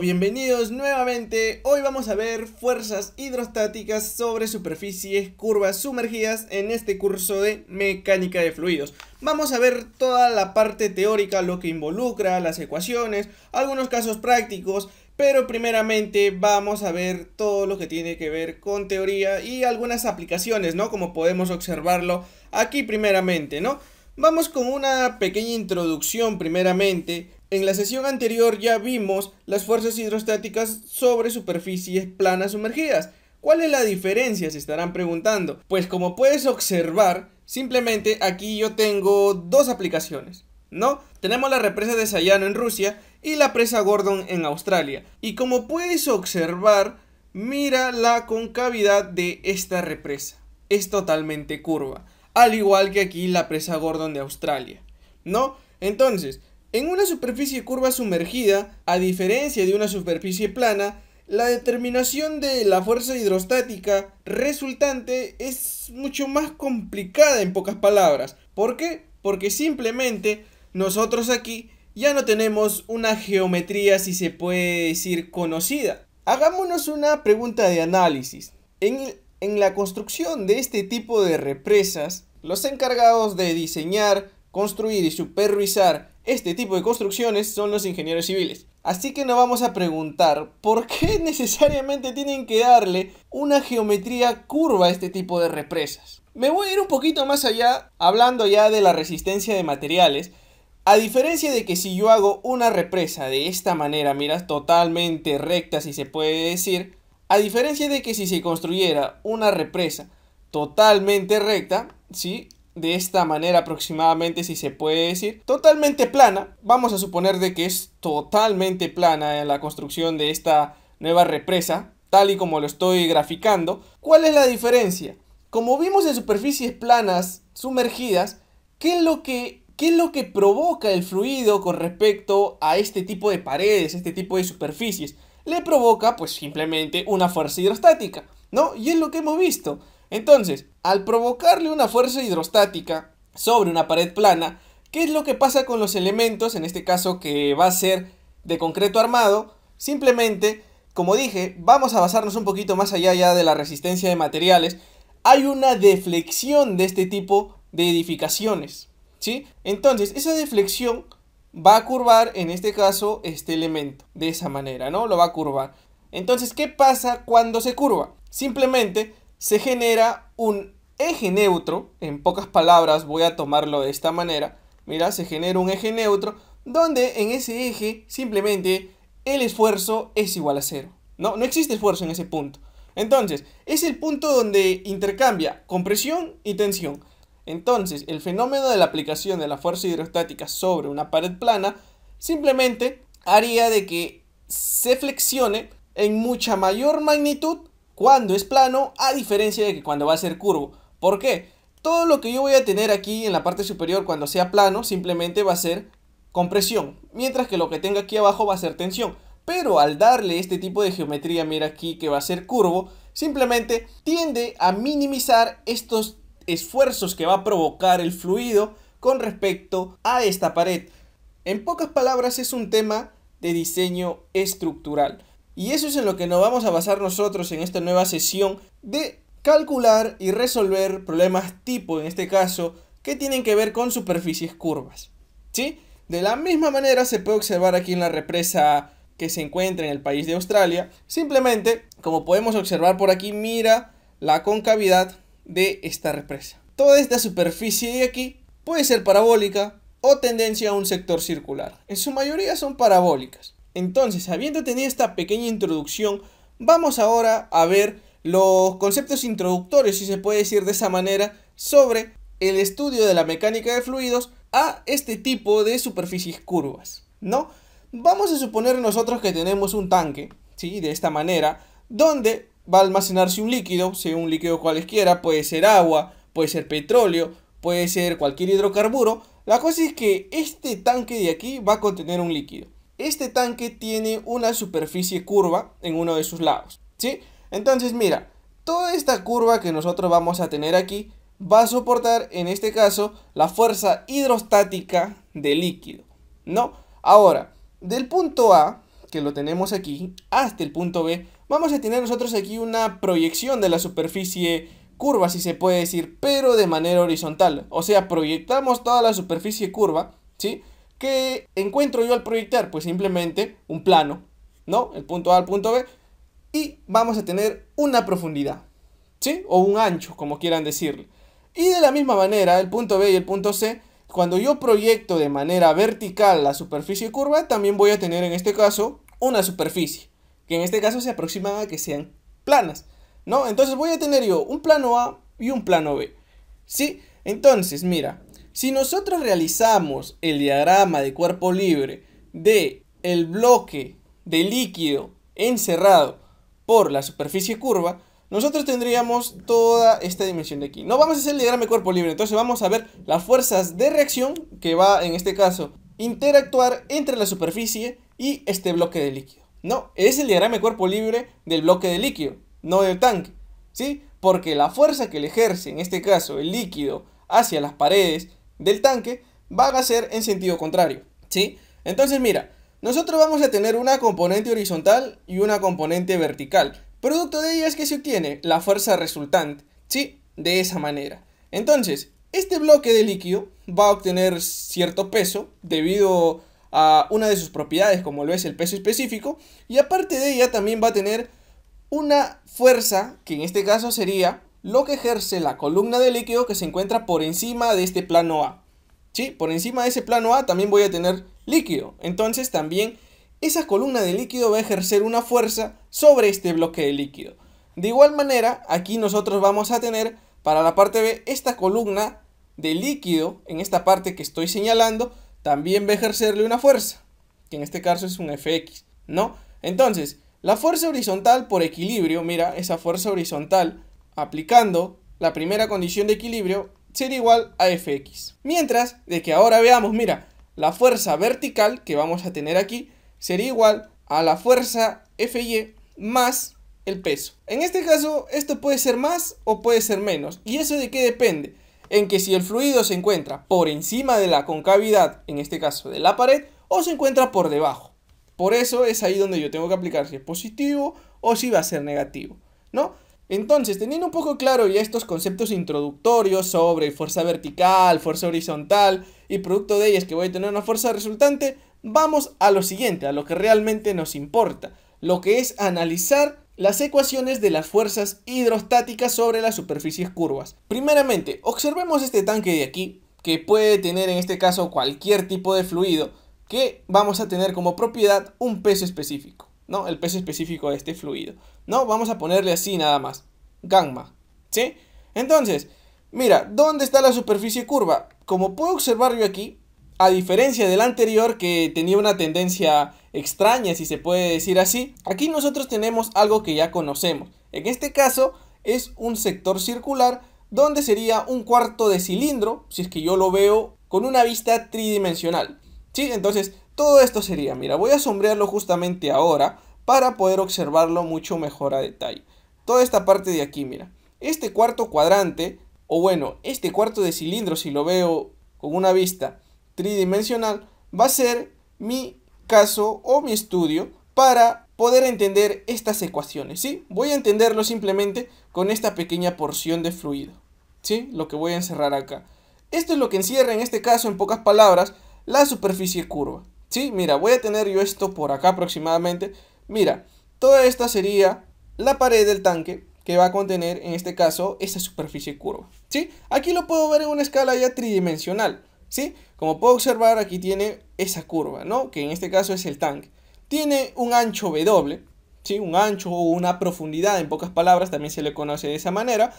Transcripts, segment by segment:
bienvenidos nuevamente. Hoy vamos a ver fuerzas hidrostáticas sobre superficies curvas sumergidas en este curso de mecánica de fluidos. Vamos a ver toda la parte teórica, lo que involucra, las ecuaciones, algunos casos prácticos, pero primeramente vamos a ver todo lo que tiene que ver con teoría y algunas aplicaciones, ¿no? Como podemos observarlo aquí primeramente, ¿no? Vamos con una pequeña introducción primeramente en la sesión anterior ya vimos las fuerzas hidrostáticas sobre superficies planas sumergidas. ¿Cuál es la diferencia? Se estarán preguntando. Pues como puedes observar, simplemente aquí yo tengo dos aplicaciones. ¿No? Tenemos la represa de Sayano en Rusia y la presa Gordon en Australia. Y como puedes observar, mira la concavidad de esta represa. Es totalmente curva. Al igual que aquí la presa Gordon de Australia. ¿No? Entonces, en una superficie curva sumergida, a diferencia de una superficie plana, la determinación de la fuerza hidrostática resultante es mucho más complicada en pocas palabras. ¿Por qué? Porque simplemente nosotros aquí ya no tenemos una geometría, si se puede decir, conocida. Hagámonos una pregunta de análisis. En, en la construcción de este tipo de represas, los encargados de diseñar, construir y supervisar este tipo de construcciones son los ingenieros civiles. Así que nos vamos a preguntar por qué necesariamente tienen que darle una geometría curva a este tipo de represas. Me voy a ir un poquito más allá, hablando ya de la resistencia de materiales. A diferencia de que si yo hago una represa de esta manera, mira, totalmente recta si se puede decir, a diferencia de que si se construyera una represa totalmente recta, ¿sí? de esta manera aproximadamente, si se puede decir, totalmente plana. Vamos a suponer de que es totalmente plana en la construcción de esta nueva represa, tal y como lo estoy graficando. ¿Cuál es la diferencia? Como vimos en superficies planas sumergidas, ¿qué es lo que ¿Qué es lo que provoca el fluido con respecto a este tipo de paredes, este tipo de superficies? Le provoca pues simplemente una fuerza hidrostática, ¿no? Y es lo que hemos visto. Entonces, al provocarle una fuerza hidrostática sobre una pared plana, ¿qué es lo que pasa con los elementos, en este caso que va a ser de concreto armado? Simplemente, como dije, vamos a basarnos un poquito más allá ya de la resistencia de materiales. Hay una deflexión de este tipo de edificaciones, ¿sí? Entonces, esa deflexión va a curvar, en este caso, este elemento, de esa manera, ¿no? Lo va a curvar. Entonces, ¿qué pasa cuando se curva? Simplemente se genera un eje neutro, en pocas palabras voy a tomarlo de esta manera, mira, se genera un eje neutro donde en ese eje simplemente el esfuerzo es igual a cero, ¿no? No existe esfuerzo en ese punto. Entonces, es el punto donde intercambia compresión y tensión. Entonces, el fenómeno de la aplicación de la fuerza hidrostática sobre una pared plana simplemente haría de que se flexione en mucha mayor magnitud cuando es plano, a diferencia de que cuando va a ser curvo. ¿Por qué? Todo lo que yo voy a tener aquí en la parte superior cuando sea plano simplemente va a ser compresión, mientras que lo que tenga aquí abajo va a ser tensión. Pero al darle este tipo de geometría, mira aquí que va a ser curvo, simplemente tiende a minimizar estos esfuerzos que va a provocar el fluido con respecto a esta pared. En pocas palabras es un tema de diseño estructural. Y eso es en lo que nos vamos a basar nosotros en esta nueva sesión de calcular y resolver problemas tipo, en este caso, que tienen que ver con superficies curvas. ¿Sí? De la misma manera se puede observar aquí en la represa que se encuentra en el país de Australia. Simplemente, como podemos observar por aquí, mira la concavidad de esta represa. Toda esta superficie de aquí puede ser parabólica o tendencia a un sector circular. En su mayoría son parabólicas. Entonces, habiendo tenido esta pequeña introducción, vamos ahora a ver los conceptos introductorios, si se puede decir de esa manera, sobre el estudio de la mecánica de fluidos a este tipo de superficies curvas, ¿no? Vamos a suponer nosotros que tenemos un tanque, ¿sí? De esta manera, donde va a almacenarse un líquido, sea un líquido cualesquiera, puede ser agua, puede ser petróleo, puede ser cualquier hidrocarburo. La cosa es que este tanque de aquí va a contener un líquido. Este tanque tiene una superficie curva en uno de sus lados, ¿sí? Entonces mira, toda esta curva que nosotros vamos a tener aquí va a soportar en este caso la fuerza hidrostática del líquido, ¿no? Ahora, del punto A, que lo tenemos aquí, hasta el punto B, vamos a tener nosotros aquí una proyección de la superficie curva, si se puede decir, pero de manera horizontal. O sea, proyectamos toda la superficie curva, ¿sí? ¿Qué encuentro yo al proyectar? Pues simplemente un plano, ¿no? El punto A al punto B. Y vamos a tener una profundidad, ¿sí? O un ancho, como quieran decirle. Y de la misma manera, el punto B y el punto C, cuando yo proyecto de manera vertical la superficie curva, también voy a tener en este caso una superficie, que en este caso se aproxima a que sean planas, ¿no? Entonces voy a tener yo un plano A y un plano B, ¿sí? Entonces, mira, si nosotros realizamos el diagrama de cuerpo libre de el bloque de líquido encerrado por la superficie curva, nosotros tendríamos toda esta dimensión de aquí. No vamos a hacer el diagrama de cuerpo libre, entonces vamos a ver las fuerzas de reacción que va, en este caso, interactuar entre la superficie y este bloque de líquido. No, es el diagrama de cuerpo libre del bloque de líquido, no del tanque, ¿sí? Porque la fuerza que le ejerce, en este caso, el líquido hacia las paredes del tanque va a ser en sentido contrario, ¿sí? Entonces mira, nosotros vamos a tener una componente horizontal y una componente vertical. Producto de ella es que se obtiene la fuerza resultante, ¿sí? De esa manera. Entonces, este bloque de líquido va a obtener cierto peso debido a una de sus propiedades, como lo es el peso específico, y aparte de ella también va a tener una fuerza, que en este caso sería lo que ejerce la columna de líquido que se encuentra por encima de este plano A. ¿Sí? Por encima de ese plano A también voy a tener líquido. Entonces también esa columna de líquido va a ejercer una fuerza sobre este bloque de líquido. De igual manera, aquí nosotros vamos a tener para la parte B esta columna de líquido en esta parte que estoy señalando también va a ejercerle una fuerza, que en este caso es un Fx, ¿no? Entonces, la fuerza horizontal por equilibrio, mira, esa fuerza horizontal aplicando la primera condición de equilibrio sería igual a fx. Mientras de que ahora veamos, mira, la fuerza vertical que vamos a tener aquí sería igual a la fuerza Fy más el peso. En este caso, esto puede ser más o puede ser menos. ¿Y eso de qué depende? En que si el fluido se encuentra por encima de la concavidad, en este caso de la pared, o se encuentra por debajo. Por eso es ahí donde yo tengo que aplicar si es positivo o si va a ser negativo, ¿no? Entonces, teniendo un poco claro ya estos conceptos introductorios sobre fuerza vertical, fuerza horizontal y producto de ellas que voy a tener una fuerza resultante, vamos a lo siguiente, a lo que realmente nos importa, lo que es analizar las ecuaciones de las fuerzas hidrostáticas sobre las superficies curvas. Primeramente, observemos este tanque de aquí, que puede tener en este caso cualquier tipo de fluido, que vamos a tener como propiedad un peso específico. ¿no? El peso específico de este fluido, ¿no? Vamos a ponerle así nada más, gamma, ¿sí? Entonces, mira, ¿dónde está la superficie curva? Como puedo observar yo aquí, a diferencia del anterior que tenía una tendencia extraña, si se puede decir así, aquí nosotros tenemos algo que ya conocemos. En este caso es un sector circular donde sería un cuarto de cilindro, si es que yo lo veo con una vista tridimensional. ¿Sí? Entonces, todo esto sería, mira, voy a sombrearlo justamente ahora para poder observarlo mucho mejor a detalle. Toda esta parte de aquí, mira. Este cuarto cuadrante, o bueno, este cuarto de cilindro, si lo veo con una vista tridimensional, va a ser mi caso o mi estudio para poder entender estas ecuaciones, ¿sí? Voy a entenderlo simplemente con esta pequeña porción de fluido, ¿sí? Lo que voy a encerrar acá. Esto es lo que encierra en este caso, en pocas palabras, la superficie curva. Sí, mira, voy a tener yo esto por acá aproximadamente. Mira, toda esta sería la pared del tanque que va a contener, en este caso, esa superficie curva. ¿Sí? Aquí lo puedo ver en una escala ya tridimensional. ¿Sí? Como puedo observar, aquí tiene esa curva, ¿no? Que en este caso es el tanque. Tiene un ancho W, ¿sí? Un ancho o una profundidad, en pocas palabras, también se le conoce de esa manera.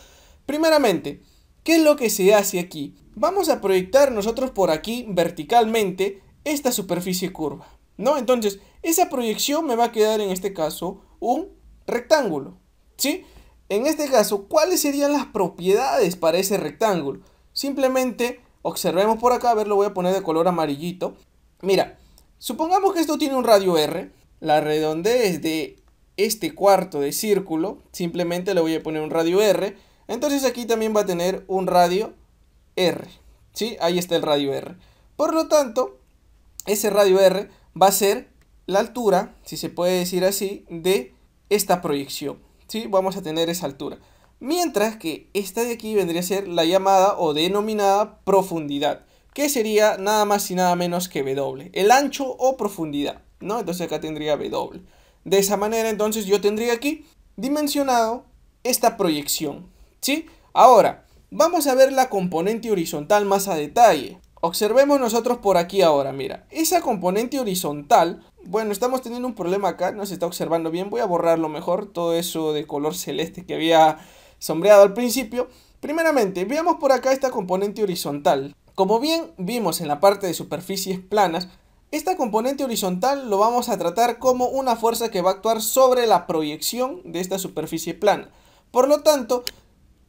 Primeramente, ¿Qué es lo que se hace aquí? Vamos a proyectar nosotros por aquí verticalmente esta superficie curva, ¿no? Entonces, esa proyección me va a quedar en este caso un rectángulo, ¿sí? En este caso, ¿cuáles serían las propiedades para ese rectángulo? Simplemente observemos por acá, a ver, lo voy a poner de color amarillito. Mira, supongamos que esto tiene un radio R, la redondez de este cuarto de círculo, simplemente le voy a poner un radio R, entonces aquí también va a tener un radio R. ¿Sí? Ahí está el radio R. Por lo tanto, ese radio R va a ser la altura, si se puede decir así, de esta proyección. ¿Sí? Vamos a tener esa altura. Mientras que esta de aquí vendría a ser la llamada o denominada profundidad, que sería nada más y nada menos que W, el ancho o profundidad, ¿no? Entonces acá tendría W. De esa manera entonces yo tendría aquí dimensionado esta proyección, ¿Sí? Ahora, vamos a ver la componente horizontal más a detalle. Observemos nosotros por aquí ahora, mira. Esa componente horizontal, bueno, estamos teniendo un problema acá, no se está observando bien. Voy a borrarlo mejor, todo eso de color celeste que había sombreado al principio. Primeramente, veamos por acá esta componente horizontal. Como bien vimos en la parte de superficies planas, esta componente horizontal lo vamos a tratar como una fuerza que va a actuar sobre la proyección de esta superficie plana. Por lo tanto,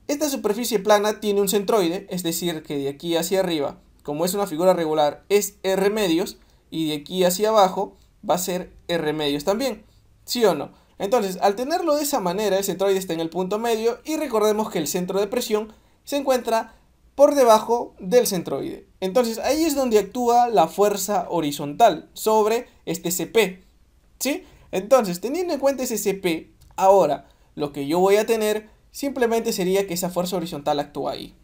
esta superficie plana tiene un centroide, es decir, que de aquí hacia arriba, como es una figura regular, es R medios, y de aquí hacia abajo va a ser R medios también, ¿sí o no? Entonces, al tenerlo de esa manera, el centroide está en el punto medio, y recordemos que el centro de presión se encuentra por debajo del centroide. Entonces, ahí es donde actúa la fuerza horizontal sobre este CP, ¿sí? Entonces, teniendo en cuenta ese CP, ahora lo que yo voy a tener Simplemente sería que esa fuerza horizontal actúa ahí.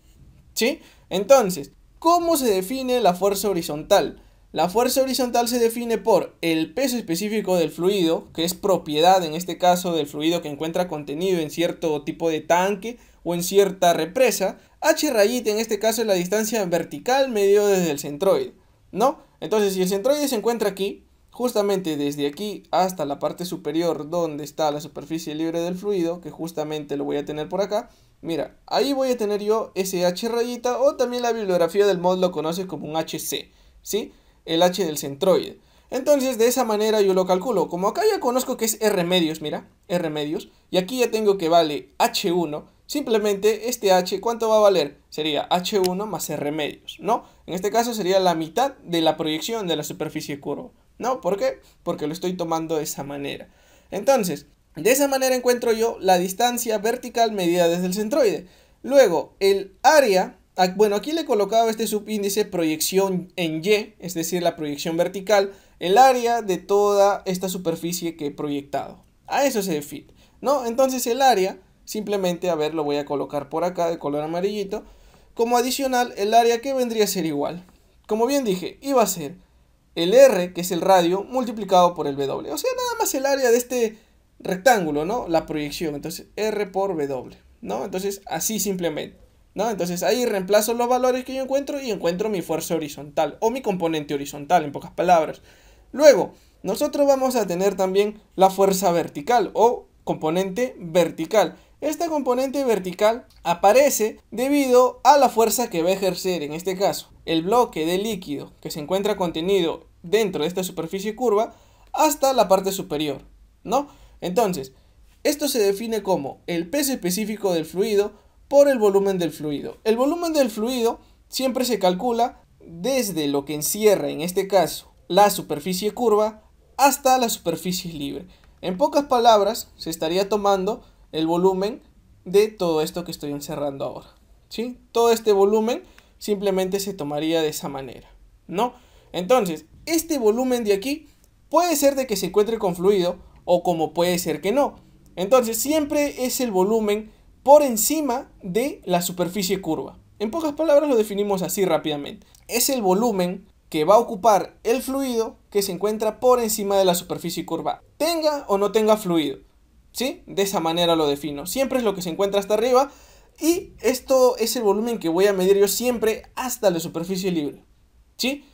¿Sí? Entonces, ¿cómo se define la fuerza horizontal? La fuerza horizontal se define por el peso específico del fluido, que es propiedad en este caso del fluido que encuentra contenido en cierto tipo de tanque o en cierta represa. H rayita en este caso es la distancia vertical medida desde el centroide, ¿no? Entonces, si el centroide se encuentra aquí, Justamente desde aquí hasta la parte superior donde está la superficie libre del fluido, que justamente lo voy a tener por acá, mira, ahí voy a tener yo ese H rayita o también la bibliografía del mod lo conoce como un HC, ¿sí? El H del centroide. Entonces, de esa manera yo lo calculo. Como acá ya conozco que es R medios, mira, R medios, y aquí ya tengo que vale H1, simplemente este H, ¿cuánto va a valer? Sería H1 más R medios, ¿no? En este caso sería la mitad de la proyección de la superficie curva. ¿No? ¿Por qué? Porque lo estoy tomando de esa manera. Entonces, de esa manera encuentro yo la distancia vertical medida desde el centroide. Luego, el área, ah, bueno, aquí le he colocado este subíndice proyección en Y, es decir, la proyección vertical, el área de toda esta superficie que he proyectado. A eso se define, ¿no? Entonces el área, simplemente, a ver, lo voy a colocar por acá de color amarillito. Como adicional, el área que vendría a ser igual. Como bien dije, iba a ser el R, que es el radio, multiplicado por el W. O sea, nada más el área de este rectángulo, ¿no? La proyección, entonces R por W, ¿no? Entonces así simplemente, ¿no? Entonces ahí reemplazo los valores que yo encuentro y encuentro mi fuerza horizontal o mi componente horizontal, en pocas palabras. Luego, nosotros vamos a tener también la fuerza vertical o componente vertical, esta componente vertical aparece debido a la fuerza que va a ejercer, en este caso, el bloque de líquido que se encuentra contenido dentro de esta superficie curva hasta la parte superior, ¿no? Entonces, esto se define como el peso específico del fluido por el volumen del fluido. El volumen del fluido siempre se calcula desde lo que encierra, en este caso, la superficie curva hasta la superficie libre. En pocas palabras, se estaría tomando el volumen de todo esto que estoy encerrando ahora. ¿sí? Todo este volumen simplemente se tomaría de esa manera, ¿no? Entonces, este volumen de aquí puede ser de que se encuentre con fluido o como puede ser que no. Entonces, siempre es el volumen por encima de la superficie curva. En pocas palabras lo definimos así rápidamente. Es el volumen que va a ocupar el fluido que se encuentra por encima de la superficie curva, tenga o no tenga fluido. ¿sí? De esa manera lo defino. Siempre es lo que se encuentra hasta arriba y esto es el volumen que voy a medir yo siempre hasta la superficie libre, ¿sí?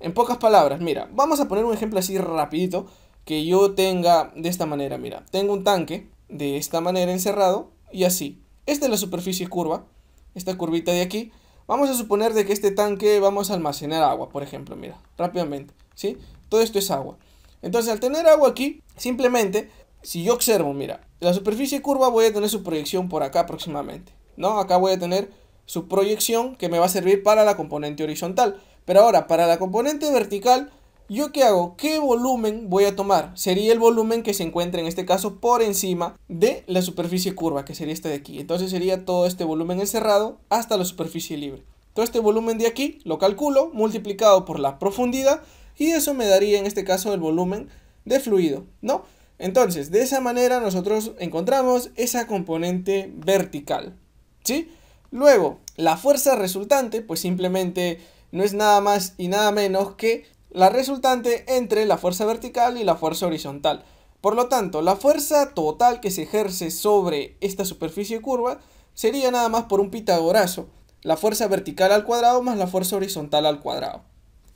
En pocas palabras, mira, vamos a poner un ejemplo así rapidito que yo tenga de esta manera, mira, tengo un tanque de esta manera encerrado y así. Esta es la superficie curva, esta curvita de aquí. Vamos a suponer de que este tanque vamos a almacenar agua, por ejemplo, mira, rápidamente, ¿sí? Todo esto es agua. Entonces, al tener agua aquí, simplemente si yo observo, mira, la superficie curva voy a tener su proyección por acá aproximadamente, ¿no? Acá voy a tener su proyección que me va a servir para la componente horizontal. Pero ahora, para la componente vertical, ¿yo qué hago? ¿Qué volumen voy a tomar? Sería el volumen que se encuentra en este caso por encima de la superficie curva, que sería esta de aquí. Entonces sería todo este volumen encerrado hasta la superficie libre. Todo este volumen de aquí lo calculo multiplicado por la profundidad y eso me daría en este caso el volumen de fluido, ¿no? Entonces, de esa manera nosotros encontramos esa componente vertical, ¿sí? Luego, la fuerza resultante, pues simplemente no es nada más y nada menos que la resultante entre la fuerza vertical y la fuerza horizontal. Por lo tanto, la fuerza total que se ejerce sobre esta superficie curva sería nada más por un pitagorazo, la fuerza vertical al cuadrado más la fuerza horizontal al cuadrado.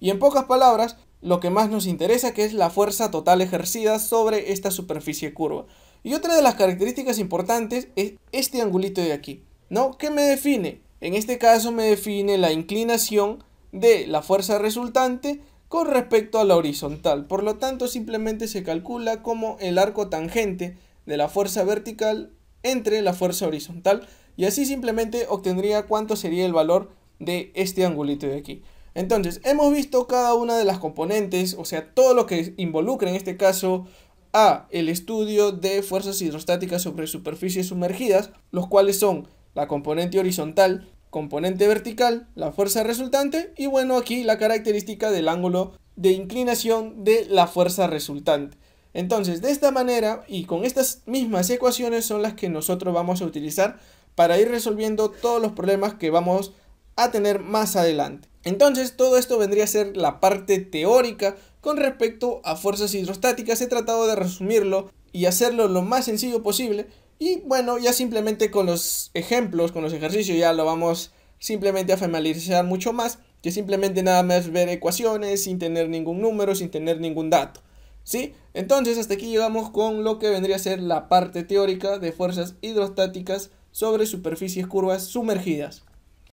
Y en pocas palabras, lo que más nos interesa, que es la fuerza total ejercida sobre esta superficie curva. Y otra de las características importantes es este angulito de aquí, ¿no? ¿Qué me define? En este caso me define la inclinación de la fuerza resultante con respecto a la horizontal. Por lo tanto, simplemente se calcula como el arco tangente de la fuerza vertical entre la fuerza horizontal y así simplemente obtendría cuánto sería el valor de este angulito de aquí. Entonces, hemos visto cada una de las componentes, o sea, todo lo que involucra en este caso a el estudio de fuerzas hidrostáticas sobre superficies sumergidas, los cuales son la componente horizontal, componente vertical, la fuerza resultante y bueno, aquí la característica del ángulo de inclinación de la fuerza resultante. Entonces, de esta manera y con estas mismas ecuaciones son las que nosotros vamos a utilizar para ir resolviendo todos los problemas que vamos a tener más adelante. Entonces, todo esto vendría a ser la parte teórica con respecto a fuerzas hidrostáticas. He tratado de resumirlo y hacerlo lo más sencillo posible. Y bueno, ya simplemente con los ejemplos, con los ejercicios, ya lo vamos simplemente a familiarizar mucho más que simplemente nada más ver ecuaciones sin tener ningún número, sin tener ningún dato. ¿Sí? Entonces, hasta aquí llegamos con lo que vendría a ser la parte teórica de fuerzas hidrostáticas sobre superficies curvas sumergidas.